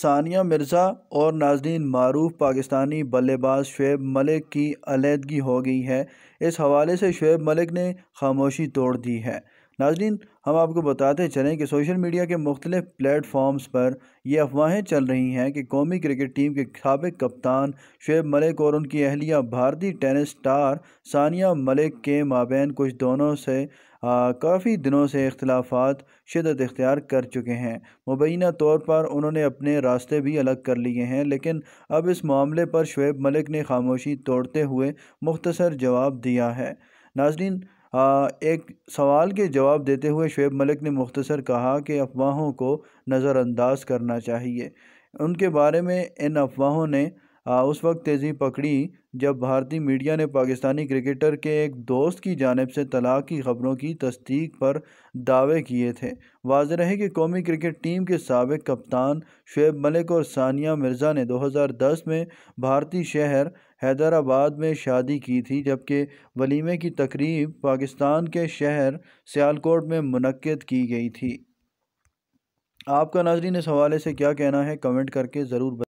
सानिया मिर्ज़ा और नाजनीन मारूफ़ पाकिस्तानी बल्लेबाज शुएब मलिक की अलीहदगी हो गई है इस हवाले से शुएब मलिक ने खामोशी तोड़ दी है नाजरीन हम आपको बताते चलें कि सोशल मीडिया के मुख्तलिफ प्लेटफॉर्म्स पर यह अफवाहें चल रही हैं कि कौमी क्रिकेट टीम के सबक कप्तान शुएब मलिक और उनकी अहलिया भारतीय टेनिस स्टार सानिया मलिक के माबेन कुछ दोनों से काफ़ी दिनों से इख्तलाफात शदत इख्तियार कर चुके हैं मुबैना तौर पर उन्होंने अपने रास्ते भी अलग कर लिए हैं लेकिन अब इस मामले पर शुएब मलिक ने खामोशी तोड़ते हुए मुख्तसर जवाब दिया है नाजरीन एक सवाल के जवाब देते हुए शुब मलिक ने मुख्तसर कहा कि अफवाहों को नज़रअंदाज करना चाहिए उनके बारे में इन अफवाहों ने उस वक्त तेज़ी पकड़ी जब भारतीय मीडिया ने पाकिस्तानी क्रिकेटर के एक दोस्त की जानब से तलाक की खबरों की तस्दीक पर दावे किए थे वाज रहे कि कौमी क्रिकेट टीम के सबक कप्तान शुएब मलिक और सानिया मिर्ज़ा ने 2010 में भारतीय शहर हैदराबाद में शादी की थी जबकि वलीमे की तकरीब पाकिस्तान के शहर सियालकोट में मनद की गई थी आपका नाजरीन इस हवाले से क्या कहना है कमेंट करके ज़रूर